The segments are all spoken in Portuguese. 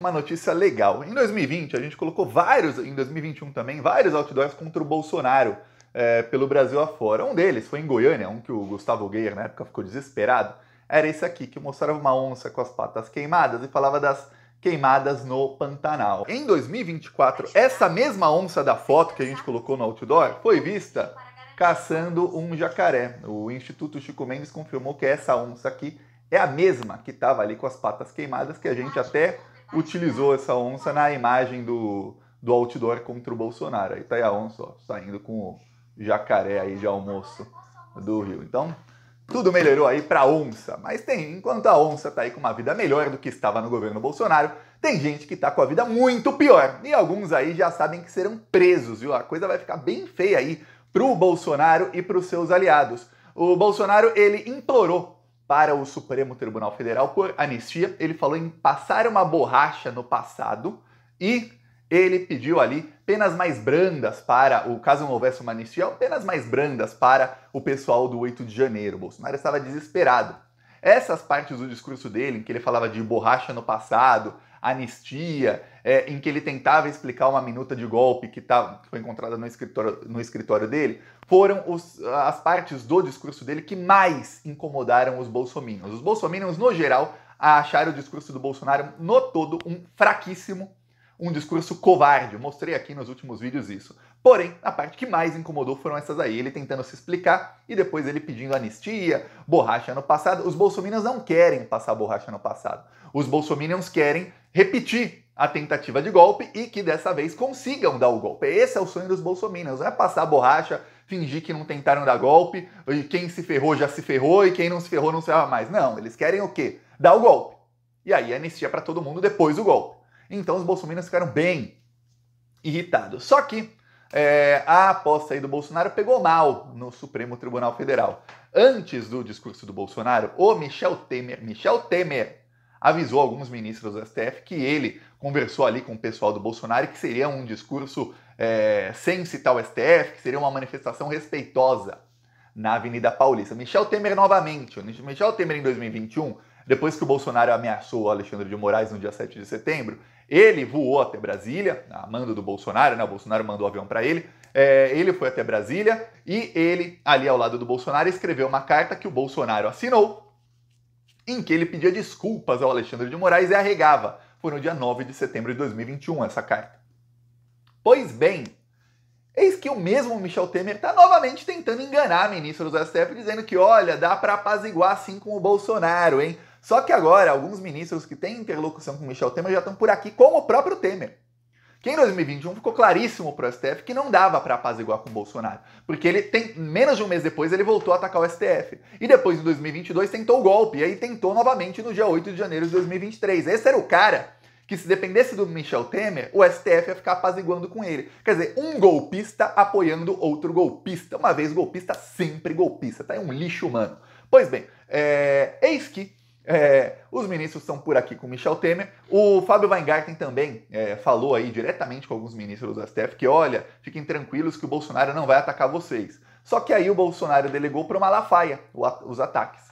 uma notícia legal. Em 2020, a gente colocou vários, em 2021 também, vários outdoors contra o Bolsonaro é, pelo Brasil afora. Um deles foi em Goiânia, um que o Gustavo Guerre na época ficou desesperado. Era esse aqui, que mostrava uma onça com as patas queimadas e falava das queimadas no Pantanal. Em 2024, essa mesma onça da foto que a gente colocou no outdoor foi vista caçando um jacaré. O Instituto Chico Mendes confirmou que essa onça aqui é a mesma que estava ali com as patas queimadas, que a gente até utilizou essa onça na imagem do, do outdoor contra o Bolsonaro. Aí tá aí a onça ó, saindo com o jacaré aí de almoço do Rio. Então, tudo melhorou aí para onça, mas tem, enquanto a onça tá aí com uma vida melhor do que estava no governo Bolsonaro, tem gente que tá com a vida muito pior. E alguns aí já sabem que serão presos, viu? A coisa vai ficar bem feia aí pro Bolsonaro e pros seus aliados. O Bolsonaro, ele implorou para o Supremo Tribunal Federal por anistia. Ele falou em passar uma borracha no passado e ele pediu ali penas mais brandas para, o caso não houvesse uma anistia, penas mais brandas para o pessoal do 8 de janeiro. Bolsonaro estava desesperado. Essas partes do discurso dele, em que ele falava de borracha no passado, anistia, é, em que ele tentava explicar uma minuta de golpe que, tá, que foi encontrada no escritório, no escritório dele, foram os, as partes do discurso dele que mais incomodaram os bolsominions. Os bolsominions, no geral, acharam o discurso do Bolsonaro no todo um fraquíssimo um discurso covarde. Eu mostrei aqui nos últimos vídeos isso. Porém, a parte que mais incomodou foram essas aí, ele tentando se explicar e depois ele pedindo anistia, borracha no passado. Os bolsominions não querem passar borracha no passado. Os bolsominions querem repetir a tentativa de golpe e que dessa vez consigam dar o golpe. Esse é o sonho dos bolsominions, não é passar borracha, fingir que não tentaram dar golpe, e quem se ferrou já se ferrou e quem não se ferrou não se ferrava mais. Não, eles querem o quê? Dar o golpe. E aí anistia para todo mundo depois do golpe. Então os bolsominions ficaram bem irritados. Só que é, a aposta aí do Bolsonaro pegou mal no Supremo Tribunal Federal. Antes do discurso do Bolsonaro, o Michel Temer, Michel Temer avisou alguns ministros do STF que ele conversou ali com o pessoal do Bolsonaro que seria um discurso é, sem citar o STF, que seria uma manifestação respeitosa na Avenida Paulista. Michel Temer novamente. Michel Temer em 2021 depois que o Bolsonaro ameaçou o Alexandre de Moraes no dia 7 de setembro, ele voou até Brasília, a mando do Bolsonaro, né? O Bolsonaro mandou o avião para ele. É, ele foi até Brasília e ele, ali ao lado do Bolsonaro, escreveu uma carta que o Bolsonaro assinou, em que ele pedia desculpas ao Alexandre de Moraes e arregava. Foi no dia 9 de setembro de 2021 essa carta. Pois bem, Eis que o mesmo Michel Temer está novamente tentando enganar ministros do STF, dizendo que, olha, dá para apaziguar assim com o Bolsonaro, hein? Só que agora, alguns ministros que têm interlocução com Michel Temer já estão por aqui, como o próprio Temer. Que em 2021 ficou claríssimo para o STF que não dava para apaziguar com o Bolsonaro. Porque ele tem, menos de um mês depois, ele voltou a atacar o STF. E depois, em 2022, tentou o golpe. E aí tentou novamente no dia 8 de janeiro de 2023. Esse era o cara que, se dependesse do Michel Temer, o STF ia ficar apaziguando com ele. Quer dizer, um golpista apoiando outro golpista. Uma vez golpista, sempre golpista. Tá? É um lixo humano. Pois bem, é... eis que é, os ministros estão por aqui com Michel Temer. O Fábio Weingarten também é, falou aí diretamente com alguns ministros do STF que, olha, fiquem tranquilos que o Bolsonaro não vai atacar vocês. Só que aí o Bolsonaro delegou para o Malafaia os ataques.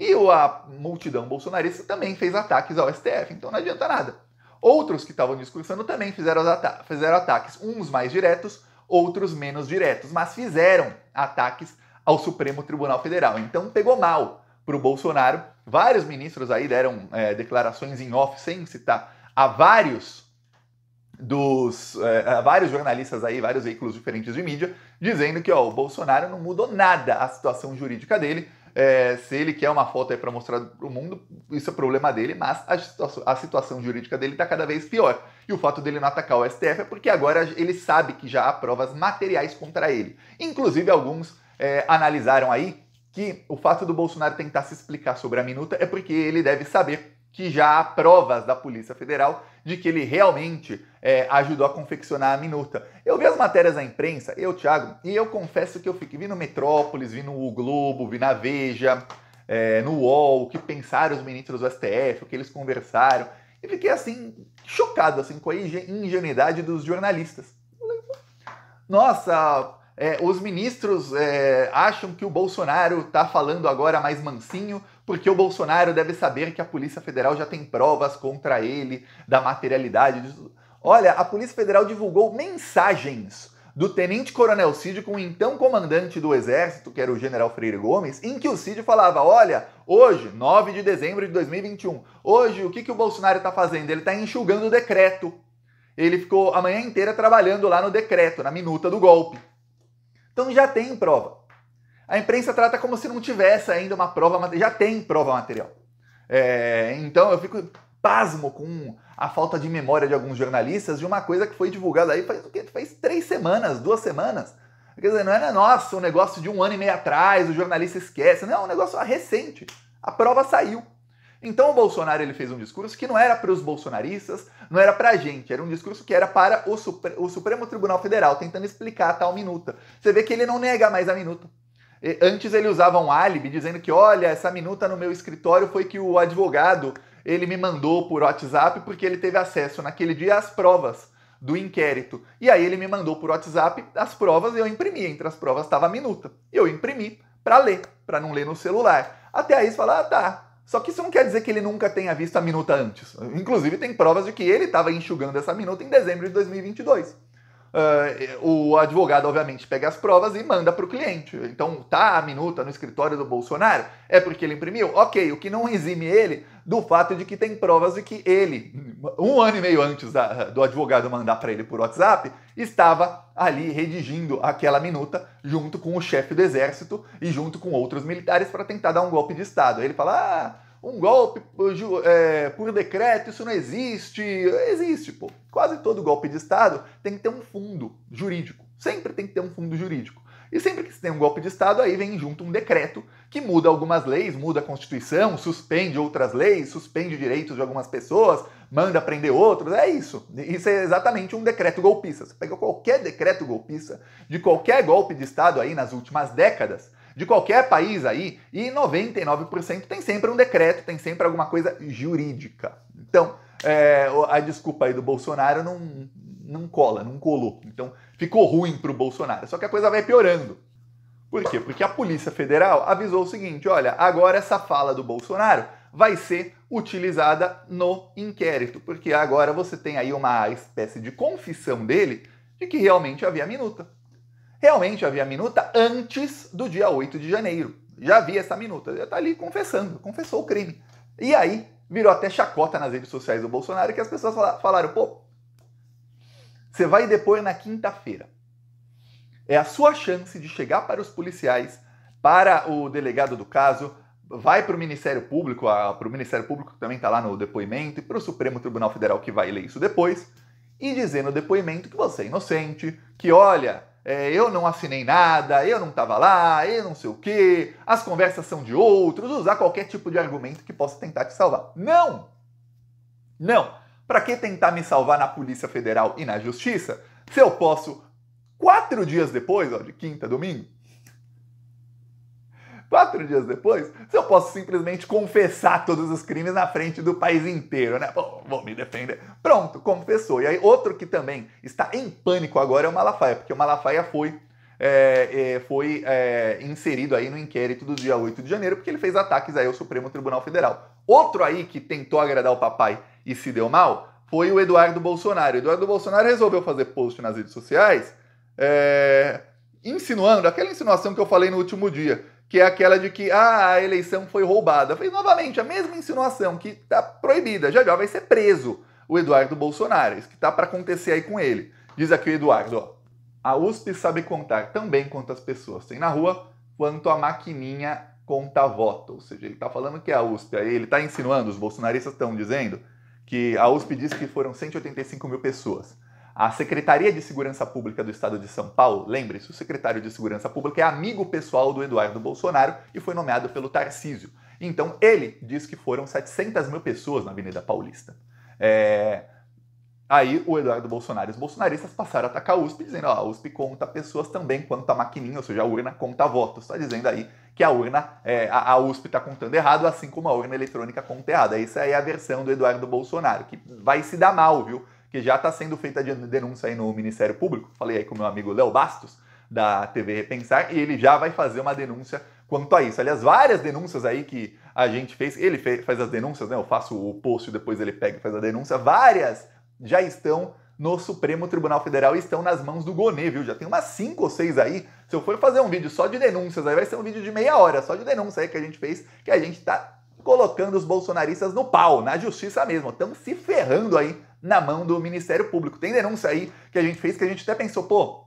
E a multidão bolsonarista também fez ataques ao STF, então não adianta nada. Outros que estavam discursando também fizeram, ata fizeram ataques, uns mais diretos, outros menos diretos, mas fizeram ataques ao Supremo Tribunal Federal. Então pegou mal para o Bolsonaro. Vários ministros aí deram é, declarações em off, sem citar a vários dos é, a vários jornalistas aí, vários veículos diferentes de mídia, dizendo que ó, o Bolsonaro não mudou nada a situação jurídica dele. É, se ele quer uma foto aí para mostrar para o mundo, isso é problema dele, mas a, situação, a situação jurídica dele está cada vez pior. E o fato dele não atacar o STF é porque agora ele sabe que já há provas materiais contra ele. Inclusive, alguns é, analisaram aí que o fato do Bolsonaro tentar se explicar sobre a minuta é porque ele deve saber que já há provas da Polícia Federal de que ele realmente é, ajudou a confeccionar a minuta. Eu vi as matérias na imprensa, eu, Thiago, e eu confesso que eu fiquei, vi no Metrópolis, vi no o Globo, vi na Veja, é, no UOL, o que pensaram os ministros do STF, o que eles conversaram, e fiquei assim, chocado assim, com a ingenuidade dos jornalistas. Nossa, é, os ministros é, acham que o Bolsonaro está falando agora mais mansinho, porque o Bolsonaro deve saber que a Polícia Federal já tem provas contra ele da materialidade. Olha, a Polícia Federal divulgou mensagens do Tenente Coronel Cid com o então comandante do Exército, que era o General Freire Gomes, em que o Cid falava: Olha, hoje, 9 de dezembro de 2021, hoje o que, que o Bolsonaro está fazendo? Ele está enxugando o decreto. Ele ficou a manhã inteira trabalhando lá no decreto, na minuta do golpe. Então já tem prova. A imprensa trata como se não tivesse ainda uma prova, já tem prova material. É, então eu fico pasmo com a falta de memória de alguns jornalistas de uma coisa que foi divulgada aí faz, o quê? faz três semanas, duas semanas. Quer dizer, não era é nosso, um negócio de um ano e meio atrás, o jornalista esquece. Não, é um negócio recente. A prova saiu. Então o Bolsonaro ele fez um discurso que não era para os bolsonaristas, não era para a gente, era um discurso que era para o, Supre o Supremo Tribunal Federal, tentando explicar a tal minuta. Você vê que ele não nega mais a minuta. Antes ele usava um álibi dizendo que, olha, essa minuta no meu escritório foi que o advogado ele me mandou por WhatsApp porque ele teve acesso naquele dia às provas do inquérito. E aí ele me mandou por WhatsApp as provas e eu imprimi. Entre as provas estava a minuta. E eu imprimi para ler, para não ler no celular. Até aí você fala, ah, tá, só que isso não quer dizer que ele nunca tenha visto a minuta antes. Inclusive, tem provas de que ele estava enxugando essa minuta em dezembro de 2022 uh, o advogado, obviamente, pega as provas e manda para o cliente. Então, tá a minuta no escritório do Bolsonaro? É porque ele imprimiu? Ok, o que não exime ele do fato de que tem provas de que ele, um ano e meio antes da, do advogado mandar para ele por WhatsApp, estava ali redigindo aquela minuta junto com o chefe do exército e junto com outros militares para tentar dar um golpe de Estado. Aí ele fala. Ah, um golpe é, por decreto, isso não existe. Existe, pô. Quase todo golpe de Estado tem que ter um fundo jurídico. Sempre tem que ter um fundo jurídico. E sempre que se tem um golpe de Estado, aí vem junto um decreto que muda algumas leis, muda a Constituição, suspende outras leis, suspende direitos de algumas pessoas, manda prender outros. É isso. Isso é exatamente um decreto golpista. Você pega qualquer decreto golpista de qualquer golpe de Estado aí nas últimas décadas de qualquer país aí, e 99% tem sempre um decreto, tem sempre alguma coisa jurídica. Então, é, a desculpa aí do Bolsonaro não, não cola, não colou. Então, ficou ruim para o Bolsonaro. Só que a coisa vai piorando. Por quê? Porque a Polícia Federal avisou o seguinte: olha, agora essa fala do Bolsonaro vai ser utilizada no inquérito, porque agora você tem aí uma espécie de confissão dele de que realmente havia minuta realmente havia a minuta antes do dia 8 de janeiro. Já havia essa minuta. Ele está ali confessando, confessou o crime. E aí virou até chacota nas redes sociais do Bolsonaro que as pessoas falaram: pô, você vai depor na quinta-feira. É a sua chance de chegar para os policiais, para o delegado do caso, vai para o Ministério Público, para o Ministério Público que também está lá no depoimento, e para o Supremo Tribunal Federal que vai ler isso depois, e dizer no depoimento que você é inocente, que olha, é, eu não assinei nada, eu não estava lá, eu não sei o quê, as conversas são de outros, usar qualquer tipo de argumento que possa tentar te salvar. Não! Não! Para que tentar me salvar na Polícia Federal e na Justiça se eu posso, quatro dias depois, ó, de quinta, domingo, Quatro dias depois, se eu posso simplesmente confessar todos os crimes na frente do país inteiro, né? Bom, vou me defender. Pronto, confessou. E aí, outro que também está em pânico agora é o Malafaia, porque o Malafaia foi é, é, foi é, inserido aí no inquérito do dia 8 de janeiro, porque ele fez ataques aí ao Supremo Tribunal Federal. Outro aí que tentou agradar o papai e se deu mal foi o Eduardo Bolsonaro. O Eduardo Bolsonaro resolveu fazer post nas redes sociais é, insinuando aquela insinuação que eu falei no último dia, que é aquela de que ah, a eleição foi roubada. Fez novamente a mesma insinuação que está proibida, já já vai ser preso o Eduardo Bolsonaro, isso que está para acontecer aí com ele. Diz aqui o Eduardo, ó, a USP sabe contar tão bem quanto as pessoas tem na rua, quanto a maquininha conta voto. Ou seja, ele está falando que a USP, aí ele está insinuando, os bolsonaristas estão dizendo, que a USP disse que foram 185 mil pessoas. A Secretaria de Segurança Pública do Estado de São Paulo, lembre-se, o secretário de Segurança Pública é amigo pessoal do Eduardo Bolsonaro e foi nomeado pelo Tarcísio. Então ele diz que foram 700 mil pessoas na Avenida Paulista. É... Aí o Eduardo Bolsonaro e os bolsonaristas passaram a atacar a USP, dizendo: que a USP conta pessoas também quanto a maquininha, ou seja, a urna conta votos. Está dizendo aí que a urna, é, a, a, USP está contando errado, assim como a urna eletrônica conta errado. Essa aí é a versão do Eduardo Bolsonaro, que vai se dar mal, viu? que já está sendo feita a denúncia aí no Ministério Público. Falei aí com o meu amigo Léo Bastos, da TV Repensar, e ele já vai fazer uma denúncia quanto a isso. Aliás, várias denúncias aí que a gente fez, ele fez, faz as denúncias, né? Eu faço o post e depois ele pega e faz a denúncia. Várias já estão no Supremo Tribunal Federal e estão nas mãos do Gonê, viu? Já tem umas 5 ou 6 aí. Se eu for fazer um vídeo só de denúncias, aí vai ser um vídeo de meia hora, só de denúncia aí que a gente fez, que a gente está colocando os bolsonaristas no pau, na justiça mesmo. Estão se ferrando aí na mão do Ministério Público. Tem denúncia aí que a gente fez que a gente até pensou, pô,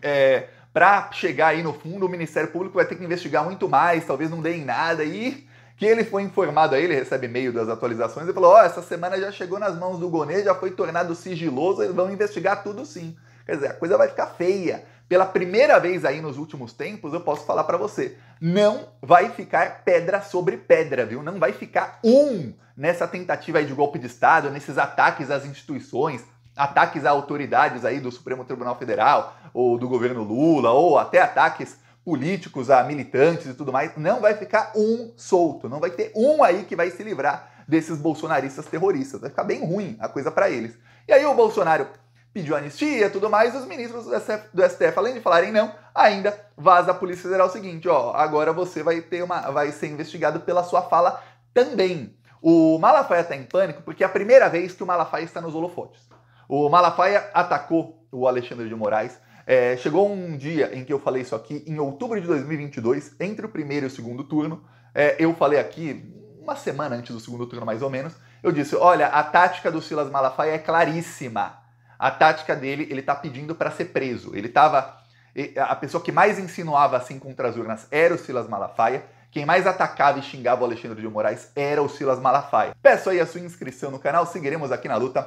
é, para chegar aí no fundo, o Ministério Público vai ter que investigar muito mais, talvez não dê em nada e que ele foi informado aí, ele recebe e-mail das atualizações e falou: "Ó, oh, essa semana já chegou nas mãos do Gonê, já foi tornado sigiloso, eles vão investigar tudo sim". Quer dizer, a coisa vai ficar feia pela primeira vez aí nos últimos tempos, eu posso falar para você, não vai ficar pedra sobre pedra, viu? Não vai ficar um nessa tentativa aí de golpe de Estado, nesses ataques às instituições, ataques a autoridades aí do Supremo Tribunal Federal, ou do governo Lula, ou até ataques políticos a militantes e tudo mais, não vai ficar um solto, não vai ter um aí que vai se livrar desses bolsonaristas terroristas. Vai ficar bem ruim a coisa para eles. E aí o Bolsonaro pediu anistia tudo mais, os ministros do STF, além de falarem não, ainda vaza a Polícia Federal o seguinte, ó, agora você vai ter uma. vai ser investigado pela sua fala também. O Malafaia está em pânico porque é a primeira vez que o Malafaia está nos holofotes. O Malafaia atacou o Alexandre de Moraes. É, chegou um dia em que eu falei isso aqui, em outubro de 2022, entre o primeiro e o segundo turno. É, eu falei aqui, uma semana antes do segundo turno, mais ou menos. Eu disse: olha, a tática do Silas Malafaia é claríssima a tática dele, ele tá pedindo para ser preso. Ele tava a pessoa que mais insinuava assim contra as urnas era o Silas Malafaia. Quem mais atacava e xingava o Alexandre de Moraes era o Silas Malafaia. Peço aí a sua inscrição no canal, seguiremos aqui na luta.